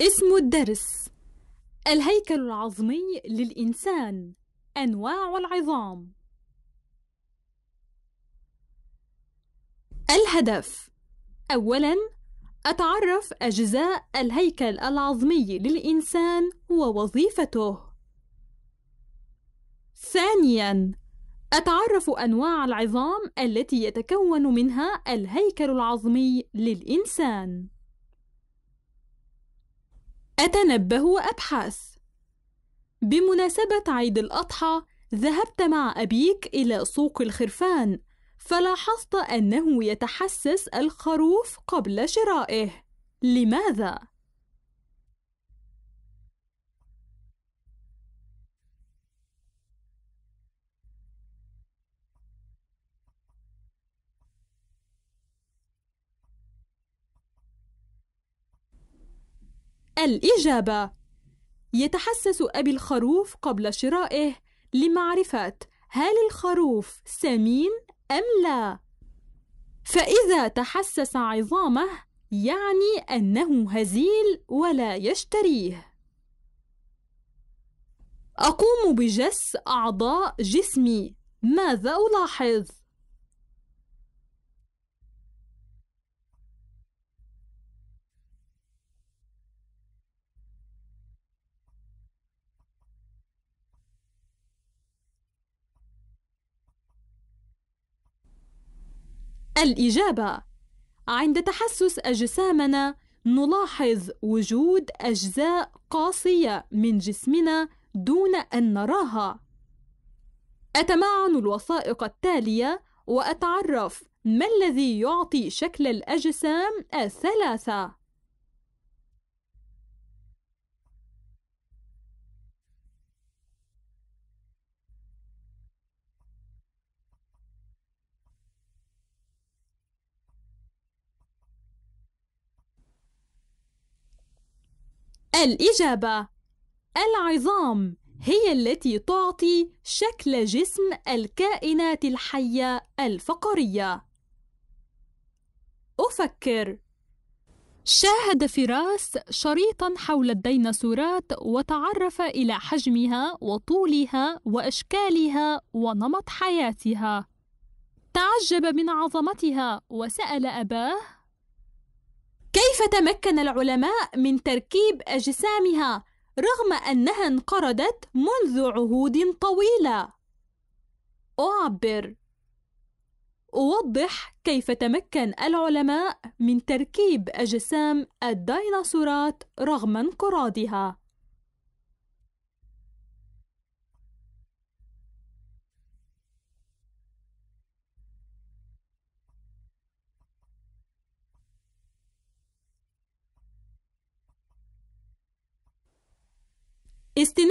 اسم الدرس الهيكل العظمي للإنسان أنواع العظام الهدف أولاً أتعرف أجزاء الهيكل العظمي للإنسان ووظيفته ثانياً أتعرف أنواع العظام التي يتكون منها الهيكل العظمي للإنسان أتنبه وأبحث بمناسبة عيد الأضحى ذهبت مع أبيك إلى سوق الخرفان فلاحظت أنه يتحسس الخروف قبل شرائه لماذا؟ الإجابة يتحسس أبي الخروف قبل شرائه لمعرفة هل الخروف سمين أم لا فإذا تحسس عظامه يعني أنه هزيل ولا يشتريه أقوم بجس أعضاء جسمي ماذا ألاحظ؟ الإجابة عند تحسس أجسامنا نلاحظ وجود أجزاء قاسية من جسمنا دون أن نراها أتمعن الوثائق التالية وأتعرف ما الذي يعطي شكل الأجسام الثلاثة الإجابة العظام هي التي تعطي شكل جسم الكائنات الحية الفقرية أفكر شاهد فراس شريطا حول الديناصورات وتعرف إلى حجمها وطولها وأشكالها ونمط حياتها تعجب من عظمتها وسأل أباه كيف تمكن العلماء من تركيب أجسامها رغم أنها انقرضت منذ عهود طويلة؟ أعبر أوضح كيف تمكن العلماء من تركيب أجسام الديناصورات رغم انقراضها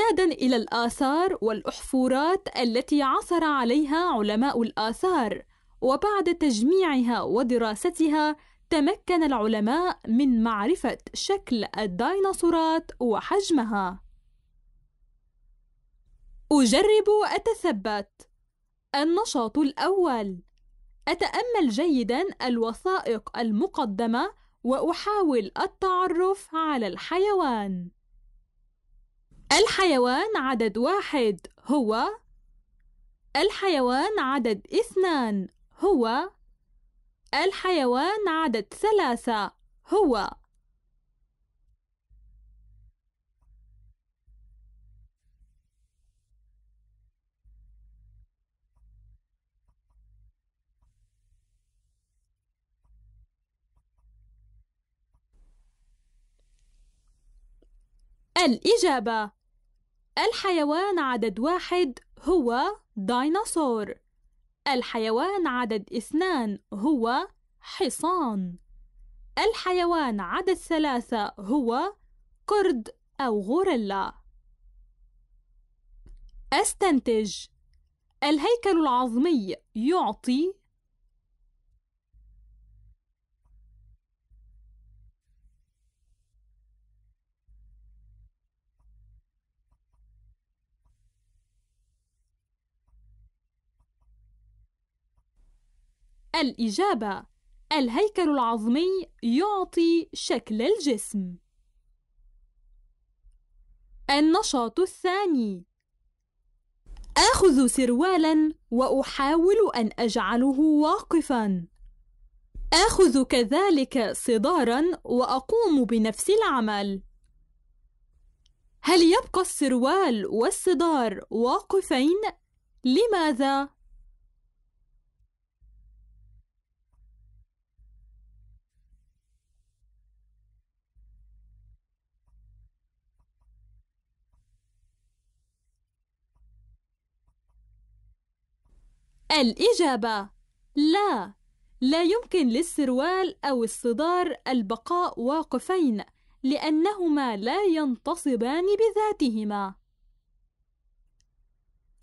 استنادا إلى الآثار والأحفورات التي عثر عليها علماء الآثار وبعد تجميعها ودراستها تمكن العلماء من معرفة شكل الديناصورات وحجمها أجرب أتثبت النشاط الأول أتأمل جيدا الوثائق المقدمة وأحاول التعرف على الحيوان الحيوان عدد واحد هو الحيوان عدد اثنان هو الحيوان عدد ثلاثة هو الإجابة الحيوان عدد واحد هو ديناصور الحيوان عدد اثنان هو حصان الحيوان عدد ثلاثة هو قرد أو غوريلا أستنتج الهيكل العظمي يعطي الإجابة الهيكل العظمي يعطي شكل الجسم النشاط الثاني آخذ سروالا وأحاول أن أجعله واقفا آخذ كذلك صدارا وأقوم بنفس العمل هل يبقى السروال والصدار واقفين؟ لماذا؟ الإجابة لا لا يمكن للسروال أو الصدار البقاء واقفين لأنهما لا ينتصبان بذاتهما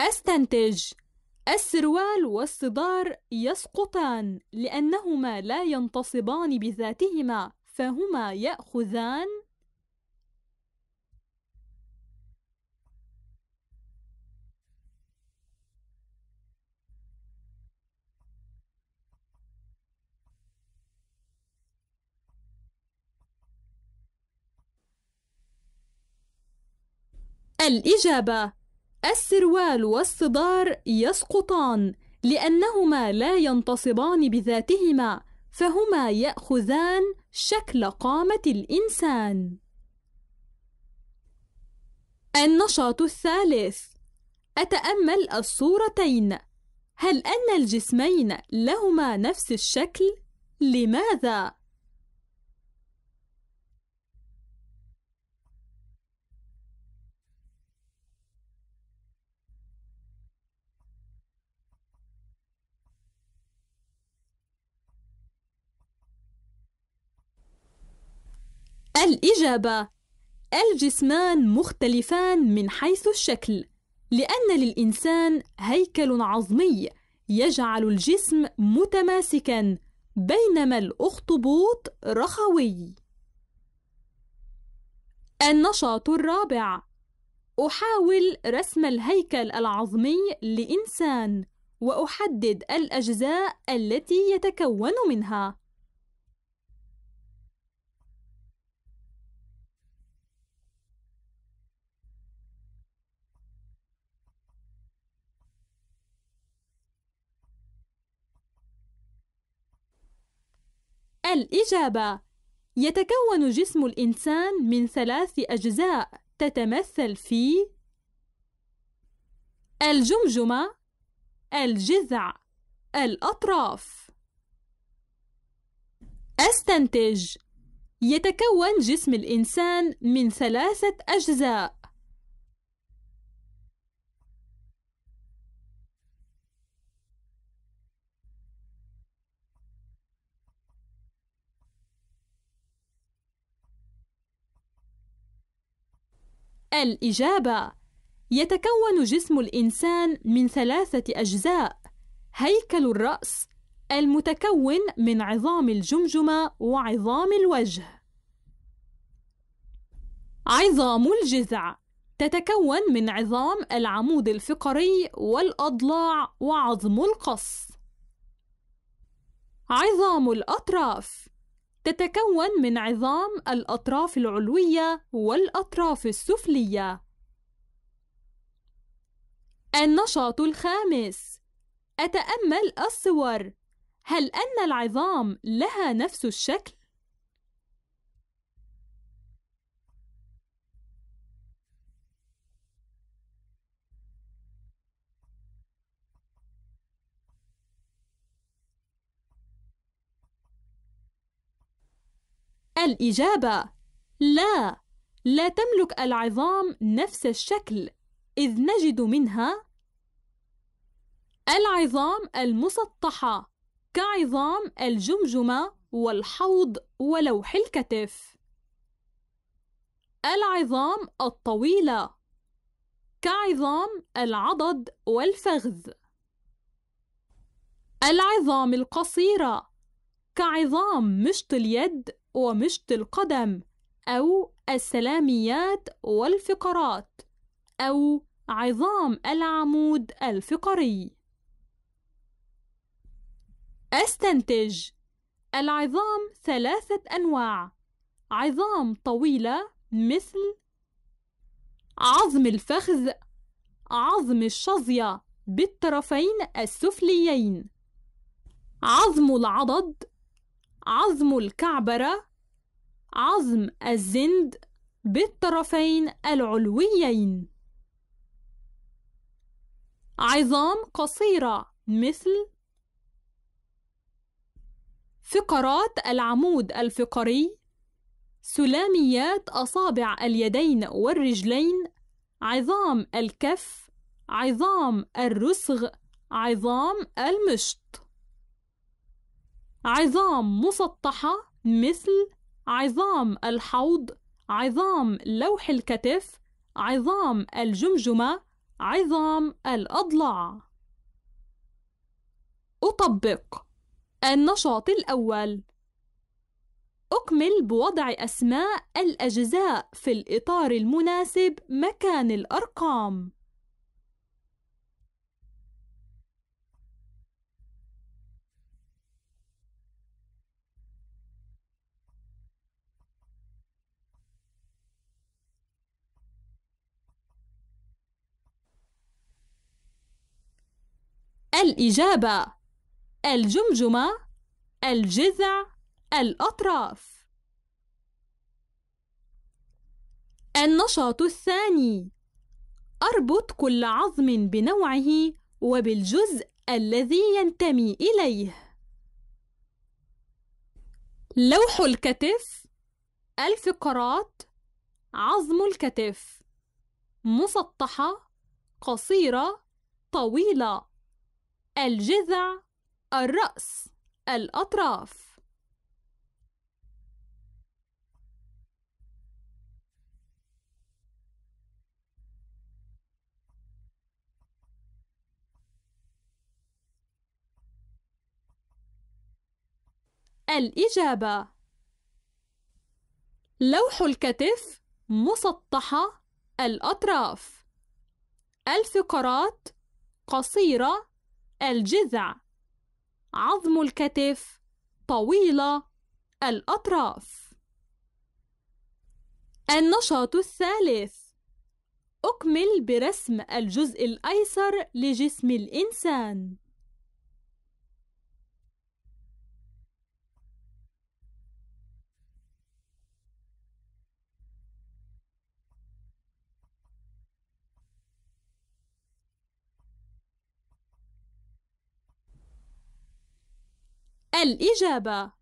أستنتج السروال والصدار يسقطان لأنهما لا ينتصبان بذاتهما فهما يأخذان الإجابة السروال والصدار يسقطان لأنهما لا ينتصبان بذاتهما فهما يأخذان شكل قامة الإنسان. النشاط الثالث: أتأمل الصورتين. هل أن الجسمين لهما نفس الشكل؟ لماذا؟ الإجابة الجسمان مختلفان من حيث الشكل لأن للإنسان هيكل عظمي يجعل الجسم متماسكا بينما الأخطبوط رخوي النشاط الرابع أحاول رسم الهيكل العظمي لإنسان وأحدد الأجزاء التي يتكون منها الإجابة يتكون جسم الإنسان من ثلاث أجزاء تتمثل في الجمجمة الجذع الأطراف أستنتج يتكون جسم الإنسان من ثلاثة أجزاء الإجابة يتكون جسم الإنسان من ثلاثة أجزاء هيكل الرأس المتكون من عظام الجمجمة وعظام الوجه عظام الجذع تتكون من عظام العمود الفقري والأضلاع وعظم القص عظام الأطراف تتكون من عظام الأطراف العلوية والأطراف السفلية. النشاط الخامس: أتأمل الصور. هل أن العظام لها نفس الشكل؟ الإجابة لا لا تملك العظام نفس الشكل إذ نجد منها العظام المسطحة كعظام الجمجمة والحوض ولوح الكتف العظام الطويلة كعظام العضد والفخذ العظام القصيرة كعظام مشط اليد ومشط القدم أو السلاميات والفقرات أو عظام العمود الفقري أستنتج العظام ثلاثة أنواع عظام طويلة مثل عظم الفخذ عظم الشظية بالطرفين السفليين عظم العضد عظم الكعبرة عظم الزند بالطرفين العلويين عظام قصيرة مثل فقرات العمود الفقري سلاميات أصابع اليدين والرجلين عظام الكف عظام الرسغ عظام المشط عظام مسطحة مثل عظام الحوض عظام لوح الكتف عظام الجمجمة عظام الأضلاع أطبق النشاط الأول أكمل بوضع أسماء الأجزاء في الإطار المناسب مكان الأرقام الإجابة الجمجمة الجذع الأطراف النشاط الثاني أربط كل عظم بنوعه وبالجزء الذي ينتمي إليه لوح الكتف الفقرات عظم الكتف مسطحة قصيرة طويلة الجذع الرأس الأطراف الإجابة لوح الكتف مسطحة الأطراف الفقرات قصيرة الجذع عظم الكتف طويلة الأطراف النشاط الثالث أكمل برسم الجزء الأيسر لجسم الإنسان الإجابة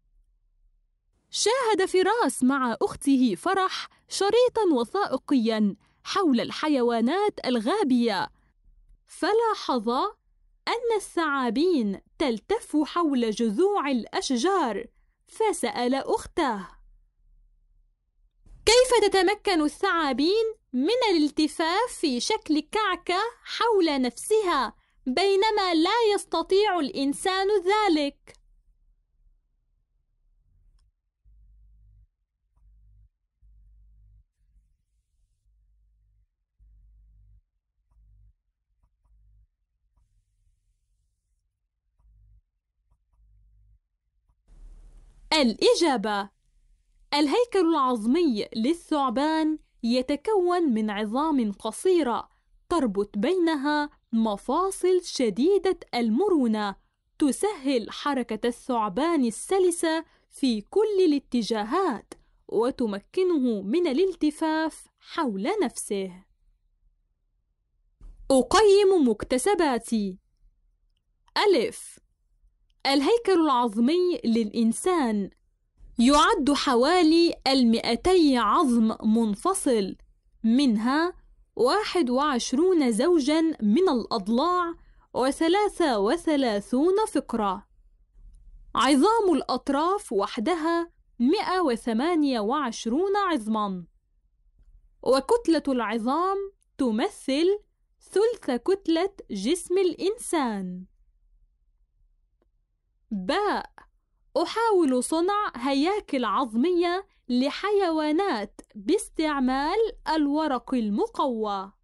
شاهد فراس مع أخته فرح شريطا وثائقيا حول الحيوانات الغابية فلاحظ أن الثعابين تلتف حول جذوع الأشجار فسأل أخته كيف تتمكن الثعابين من الالتفاف في شكل كعكة حول نفسها بينما لا يستطيع الإنسان ذلك؟ الإجابة الهيكل العظمي للثعبان يتكون من عظام قصيرة تربط بينها مفاصل شديدة المرونة تسهل حركة الثعبان السلسة في كل الاتجاهات وتمكنه من الالتفاف حول نفسه أقيم مكتسباتي ألف الهيكل العظمي للإنسان يعد حوالي المئتي عظم منفصل منها واحد وعشرون زوجا من الأضلاع وثلاثة وثلاثون فقرة عظام الأطراف وحدها مئة وثمانية وعشرون عظما وكتلة العظام تمثل ثلث كتلة جسم الإنسان باء أحاول صنع هياكل عظمية لحيوانات باستعمال الورق المقوى